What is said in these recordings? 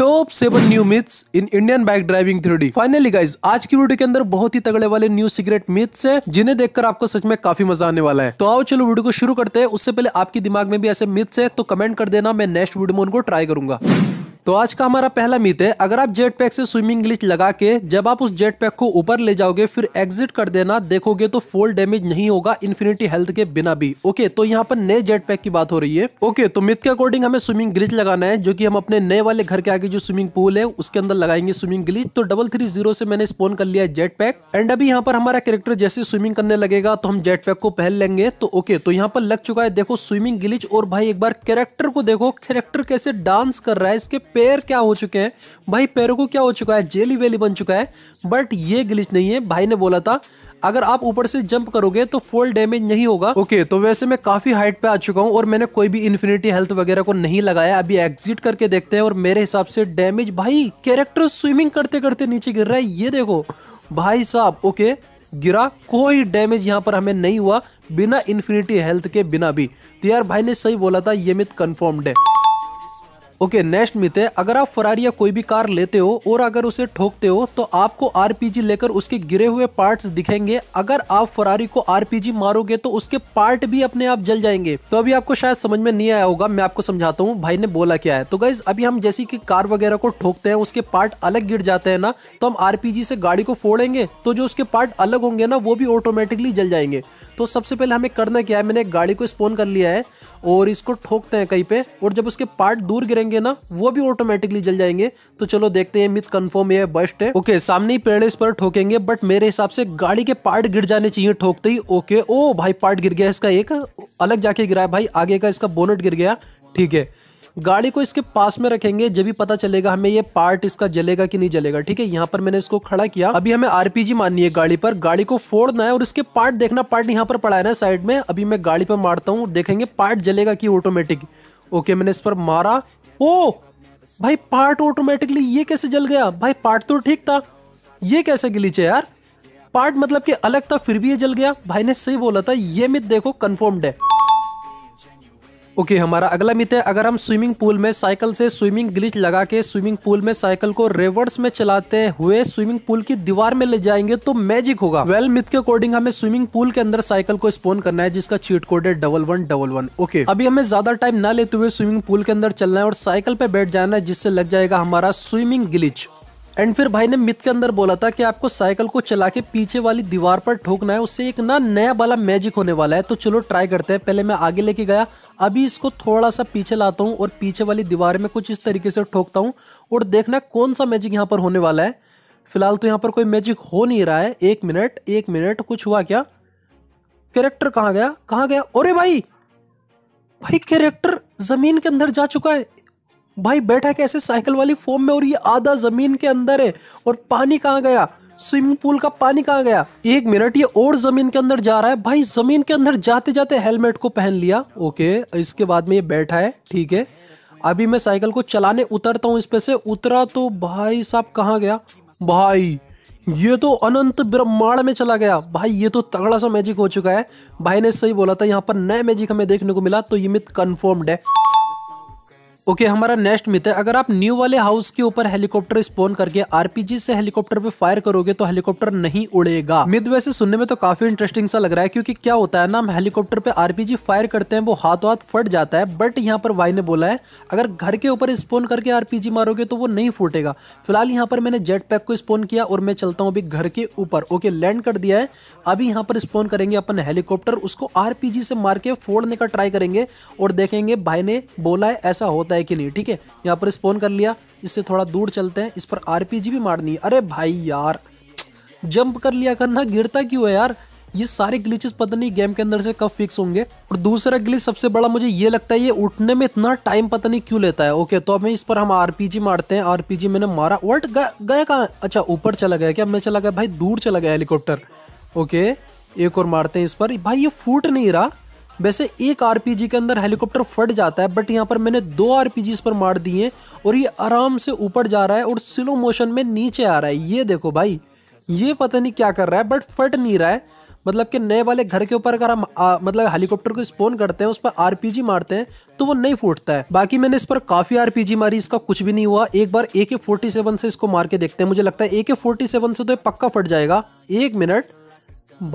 top seven new myths in Indian bike driving three D finally guys आज की video के अंदर बहुत ही तगड़े वाले न्यू सिगरेट मिथ्स है जिन्हें देखकर आपको सच में काफी मजा आने वाला है तो आओ चलो वीडियो को शुरू करते हैं उससे पहले आपके दिमाग में भी ऐसे मिथ्स है तो कमेंट कर देना मैं नेक्स्ट वीडियो में उनको ट्राई करूंगा तो आज का हमारा पहला मित है अगर आप जेट पैक से स्विमिंग ग्लिच लगा के जब आप उस जेट पैक को ऊपर ले जाओगे फिर एग्जिट कर देना देखोगे तो फोल डैमेज नहीं होगा इन्फिनिटी हेल्थ के बिना भी ओके तो यहाँ पर नए जेट पैक की बात हो रही है ओके तो मित के अकॉर्डिंग हमें स्विमिंग ग्लिच लगाना है जो की हम अपने नए वाले घर के आगे जो स्विमिंग पूल है उसके अंदर लगाएंगे स्विमिंग ग्लिच तो डबल से मैंने स्पोन कर लिया है जेट पैक एंड अभी यहाँ पर हमारा कैरेक्टर जैसे स्विमिंग करने लगेगा तो हम जेट पैक को पहन लेंगे तो ओके तो यहाँ पर लग चुका है देखो स्विमिंग ग्लिच और भाई एक बार कैरेक्टर को देखो कैरेक्टर कैसे डांस कर रहा है इसके पैर क्या हो चुके हैं भाई पैरों को क्या हो चुका है जेली वेली बन चुका है बट ये ग्लिच नहीं है भाई ने बोला था अगर आप ऊपर से जंप करोगे तो फोल डैमेज नहीं होगा ओके okay, तो वैसे मैं काफी हाइट पे आ चुका हूँ और मैंने कोई भी इन्फिनिटी हेल्थ वगैरह को नहीं लगाया अभी एग्जिट करके देखते हैं और मेरे हिसाब से डैमेज भाई कैरेक्टर स्विमिंग करते करते नीचे गिर रहा है ये देखो भाई साहब ओके okay, गिरा कोई डैमेज यहाँ पर हमें नहीं हुआ बिना इन्फिनिटी हेल्थ के बिना भी तो यार भाई ने सही बोला था ये मित कन्फर्म्ड है ओके नेक्स्ट मित है अगर आप फरारी या कोई भी कार लेते हो और अगर उसे ठोकते हो तो आपको आरपीजी लेकर उसके गिरे हुए पार्ट्स दिखेंगे अगर आप फरारी को आरपीजी मारोगे तो उसके पार्ट भी अपने आप जल जाएंगे तो अभी आपको शायद समझ में नहीं आया होगा मैं आपको समझाता हूँ भाई ने बोला क्या है तो गाइज अभी हम जैसी की कार वगैरह को ठोकते हैं उसके पार्ट अलग गिर जाते हैं ना तो हम आरपीजी से गाड़ी को फोड़ेंगे तो जो उसके पार्ट अलग होंगे ना वो भी ऑटोमेटिकली जल जाएंगे तो सबसे पहले हमें करना क्या है मैंने गाड़ी को स्पोन कर लिया है और इसको ठोकते हैं कहीं पे और जब उसके पार्ट दूर गिरेंगे करेंगे ना वो भी ऑटोमेटिकली जल जाएंगे तो चलो देखते हैं मिथ कंफर्म है बस्ट है ओके सामने ही पेड़ इस पर ठोकेंगे बट मेरे हिसाब से गाड़ी के पार्ट गिर जाने चाहिए ठोकते ही ओके ओ भाई पार्ट गिर गया इसका एक अलग जाके गिरा है भाई आगे का इसका बोनट गिर गया ठीक है गाड़ी को इसके पास में रखेंगे जब भी पता चलेगा हमें ये पार्ट इसका जलेगा कि नहीं जलेगा ठीक है यहाँ पर मैंने इसको खड़ा किया अभी हमें आरपीजी माननी है गाड़ी पर गाड़ी को फोड़ना है और इसके पार्ट देखना पार्ट यहाँ पर पड़ा है ना साइड में अभी मैं गाड़ी पर मारता हूँ देखेंगे पार्ट जलेगा कि ऑटोमेटिक ओके मैंने इस पर मारा ओ भाई पार्ट ऑटोमेटिकली ये कैसे जल गया भाई पार्ट तो ठीक था ये कैसे गिलीच है यार पार्ट मतलब कि अलग था फिर भी ये जल गया भाई ने सही बोला था ये मित देखो कन्फर्म्ड है ओके okay, हमारा अगला मित है अगर हम स्विमिंग पूल में साइकिल से स्विमिंग ग्लिच लगा के स्विमिंग पूल में साइकिल को रिवर्स में चलाते हुए स्विमिंग पूल की दीवार में ले जाएंगे तो मैजिक होगा वेल well, मिथ के अकॉर्डिंग हमें स्विमिंग पूल के अंदर साइकिल को स्पोन करना है जिसका चीट कोड है double one double one okay अभी हमें ज्यादा टाइम ना लेते हुए स्विमिंग पूल के अंदर चलना है और साइकिल पे बैठ जाना है जिससे लग जाएगा हमारा स्विमिंग ग्लिच एंड फिर भाई ने मिथ के अंदर बोला था कि आपको साइकिल को चला के पीछे वाली दीवार पर ठोकना है उससे एक ना नया वाला मैजिक होने वाला है तो चलो ट्राई करते हैं पहले मैं आगे लेके गया अभी इसको थोड़ा सा पीछे लाता हूँ और पीछे वाली दीवार में कुछ इस तरीके से ठोकता हूँ और देखना कौन सा मैजिक यहाँ पर होने वाला है फिलहाल तो यहाँ पर कोई मैजिक हो नहीं रहा है एक मिनट एक मिनट कुछ हुआ क्या करेक्टर कहाँ गया कहाँ गया अरे भाई भाई कैरेक्टर ज़मीन के अंदर जा चुका है भाई बैठा कैसे साइकिल वाली फॉर्म में और ये आधा ज़मीन के अंदर है और पानी कहाँ गया स्विमिंग पूल का पानी कहाँ गया एक मिनट ये और जमीन के अंदर जा रहा है भाई जमीन के अंदर जाते जाते हेलमेट को पहन लिया ओके इसके बाद में ये बैठा है ठीक है अभी मैं साइकिल को चलाने उतरता हूँ इस पे से उतरा तो भाई साहब कहाँ गया भाई ये तो अनंत ब्रह्मांड में चला गया भाई ये तो तगड़ा सा मैजिक हो चुका है भाई ने सही बोला था यहाँ पर नया मैजिक हमें देखने को मिला तो ये मित कन्फर्म्ड है ओके okay, हमारा नेक्स्ट मित्र है अगर आप न्यू वाले हाउस के ऊपर हेलीकॉप्टर स्पोन करके आरपीजी से हेलीकॉप्टर पे फायर करोगे तो हेलीकॉप्टर नहीं उड़ेगा मिथ वैसे सुनने में तो काफी इंटरेस्टिंग सा लग रहा है क्योंकि क्या होता है ना हम हेलीकॉप्टर पे आरपीजी फायर करते हैं वो हाथों हाथ फट जाता है बट यहाँ पर भाई ने बोला है अगर घर के ऊपर स्पोन करके आरपीजी मारोगे तो वो नहीं फूटेगा फिलहाल यहाँ पर मैंने जेट पैक को स्पोन किया और मैं चलता हूँ अभी घर के ऊपर ओके लैंड कर दिया है अभी यहाँ पर स्पोन करेंगे अपन हेलीकॉप्टर उसको आरपीजी से मार के फोड़ने का ट्राई करेंगे और देखेंगे भाई ने बोला है ऐसा होता सकता है कि नहीं ठीक है यहाँ पर स्पोन कर लिया इससे थोड़ा दूर चलते हैं इस पर आर भी मारनी है अरे भाई यार जंप कर लिया करना गिरता क्यों है यार ये सारे ग्लिचेस पता नहीं गेम के अंदर से कब फिक्स होंगे और दूसरा ग्लिच सबसे बड़ा मुझे ये लगता है ये उठने में इतना टाइम पता नहीं क्यों लेता है ओके तो अब इस पर हम आरपीजी मारते हैं आरपीजी मैंने मारा वर्ट गया कहाँ अच्छा ऊपर चला गया क्या मैं चला गया भाई दूर चला गया हेलीकॉप्टर ओके एक और मारते हैं इस पर भाई ये फूट नहीं रहा वैसे एक आर के अंदर हेलीकॉप्टर फट जाता है बट यहाँ पर मैंने दो आर पर मार दिए और ये आराम से ऊपर जा रहा है और स्लो मोशन में नीचे आ रहा है ये देखो भाई ये पता नहीं क्या कर रहा है बट फट नहीं रहा है मतलब कि नए वाले घर के ऊपर अगर हम मतलब हेलीकॉप्टर को स्पोन करते हैं उस पर आरपीजी मारते हैं तो वो नहीं फूटता है बाकी मैंने इस पर काफ़ी आरपीजी मारी इसका कुछ भी नहीं हुआ एक बार ए के फोर्टी सेवन से इसको मार के देखते हैं मुझे लगता है ए के फोर्टी सेवन से तो ये पक्का फट जाएगा एक मिनट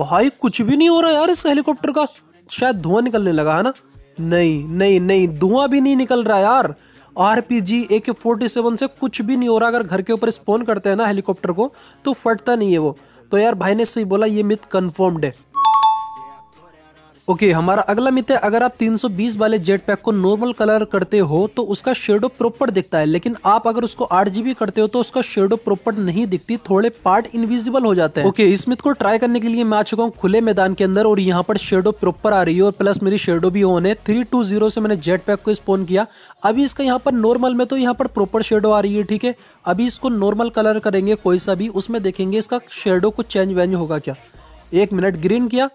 भाई कुछ भी नहीं हो रहा यार इस हेलीकॉप्टर का शायद धुआं निकलने लगा है ना नहीं नहीं नहीं धुआं भी नहीं निकल रहा यार आर पी जी ए के फोर्टी सेवन से कुछ भी नहीं हो रहा अगर घर के ऊपर स्पोन करते हैं ना हेलीकॉप्टर को तो फटता नहीं है वो तो यार भाई ने सही बोला ये मिथ कन्फर्म्ड है ओके okay, हमारा अगला मित्र है अगर आप 320 वाले जेट पैक को नॉर्मल कलर करते हो तो उसका शेडो प्रॉपर दिखता है लेकिन आप अगर उसको आठ करते हो तो उसका शेडो प्रॉपर नहीं दिखती थोड़े पार्ट इनविजिबल हो जाते हैं ओके okay, इस मित्र को ट्राई करने के लिए मैं आ चुका हूँ खुले मैदान के अंदर और यहाँ पर शेडो प्रॉपर आ रही है और प्लस मेरी शेडो भी ऑन है थ्री टू जीरो से मैंने जेट पैक को स्पोन किया अभी इसका यहाँ पर नॉर्मल में तो यहाँ पर प्रॉपर शेडो आ रही है ठीक है अभी इसको नॉर्मल कलर करेंगे कोई सा भी उसमें देखेंगे इसका शेडो कुछ चेंज वेंज होगा क्या एक मिनट ग्रीन किया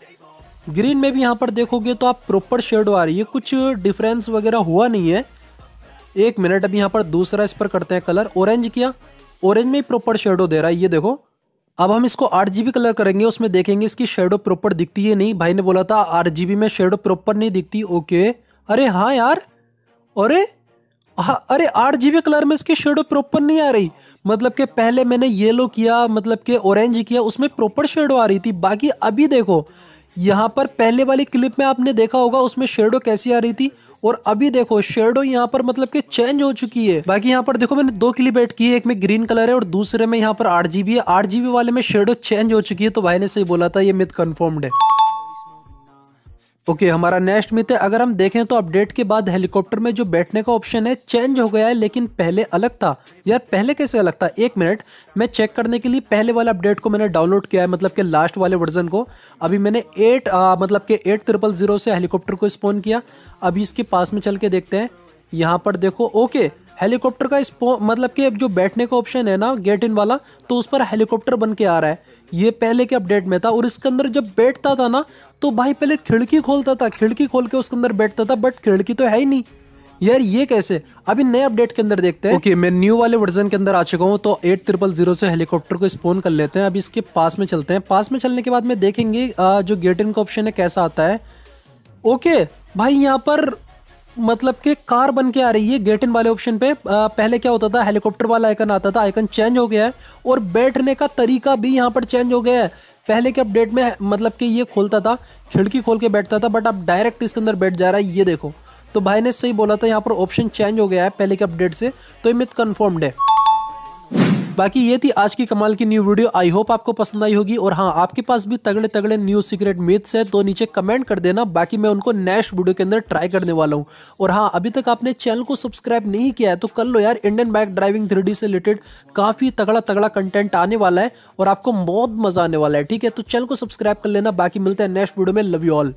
ग्रीन में भी यहाँ पर देखोगे तो आप प्रॉपर शेडो आ रही है कुछ डिफरेंस वगैरह हुआ नहीं है एक मिनट अभी यहाँ पर दूसरा इस पर करते हैं कलर ऑरेंज किया ऑरेंज में ही प्रॉपर शेडो दे रहा है ये देखो अब हम इसको आठ जी कलर करेंगे उसमें देखेंगे इसकी शेडो प्रॉपर दिखती है नहीं भाई ने बोला था आठ जी में शेडो प्रॉपर नहीं दिखती ओके अरे हाँ यार अरे हाँ अरे आठ जी कलर में इसकी शेडो प्रॉपर नहीं आ रही मतलब कि पहले मैंने येलो किया मतलब कि ऑरेंज किया उसमें प्रॉपर शेडो आ रही थी बाकी अभी देखो यहाँ पर पहले वाली क्लिप में आपने देखा होगा उसमें शेडो कैसी आ रही थी और अभी देखो शेडो यहाँ पर मतलब कि चेंज हो चुकी है बाकी यहाँ पर देखो मैंने दो क्लिप एड की है एक में ग्रीन कलर है और दूसरे में यहाँ पर आठ जीबी है आठ जीबी वाले में शेडो चेंज हो चुकी है तो भाई ने सही बोला था ये मिथ कन्फर्म्ड है ओके okay, हमारा नेक्स्ट मित्र अगर हम देखें तो अपडेट के बाद हेलीकॉप्टर में जो बैठने का ऑप्शन है चेंज हो गया है लेकिन पहले अलग था यार पहले कैसे अलग था एक मिनट मैं चेक करने के लिए पहले वाला अपडेट को मैंने डाउनलोड किया है मतलब के लास्ट वाले वर्जन को अभी मैंने एट आ, मतलब के एट ट्रिपल ज़ीरो से हेलीकॉप्टर को स्पोन किया अभी इसके पास में चल के देखते हैं यहाँ पर देखो ओके हेलीकॉप्टर का इस मतलब कि अब जो बैठने का ऑप्शन है ना गेट इन वाला तो उस पर हेलीकॉप्टर बन के आ रहा है ये पहले के अपडेट में था और इसके अंदर जब बैठता था ना तो भाई पहले खिड़की खोलता था खिड़की खोल के उसके अंदर बैठता था बट खिड़की तो है ही नहीं यार ये कैसे अभी नए अपडेट के अंदर देखते हैं ओके okay, मैं न्यू वाले वर्जन के अंदर आ चुका हूँ तो एट ट्रिपल जीरो से हेलीकॉप्टर को स्पोन कर लेते हैं अभी इसके पास में चलते हैं पास में चलने के बाद में देखेंगे जो गेट इन का ऑप्शन है कैसा आता है ओके okay, भाई यहाँ पर मतलब कि कार बन के आ रही है गेट इन वाले ऑप्शन पे पहले क्या होता था हेलीकॉप्टर वाला आइकन आता था आइकन चेंज हो गया है और बैठने का तरीका भी यहाँ पर चेंज हो गया है पहले के अपडेट में मतलब कि ये खोलता था खिड़की खोल के बैठता था बट अब डायरेक्ट इसके अंदर बैठ जा रहा है ये देखो तो भाई ने सही बोला था यहाँ पर ऑप्शन चेंज हो गया है पहले के अपडेट से तो ये मिथ कन्फर्म्ड है बाकी ये थी आज की कमाल की न्यू वीडियो आई होप आपको पसंद आई होगी और हाँ आपके पास भी तगड़े तगड़े न्यू सीक्रेट मिथ्स है तो नीचे कमेंट कर देना बाकी मैं उनको नेक्स्ट वीडियो के अंदर ट्राई करने वाला हूँ और हाँ अभी तक आपने चैनल को सब्सक्राइब नहीं किया है तो कर लो यार इंडियन बाइक ड्राइविंग थ्री से रिलेटेड काफ़ी तगड़ा तगड़ा कंटेंट आने वाला है और आपको बहुत मज़ा आने वाला है ठीक है तो चैनल को सब्सक्राइब कर लेना बाकी मिलता है नेक्स्ट वीडियो में लव यू ऑल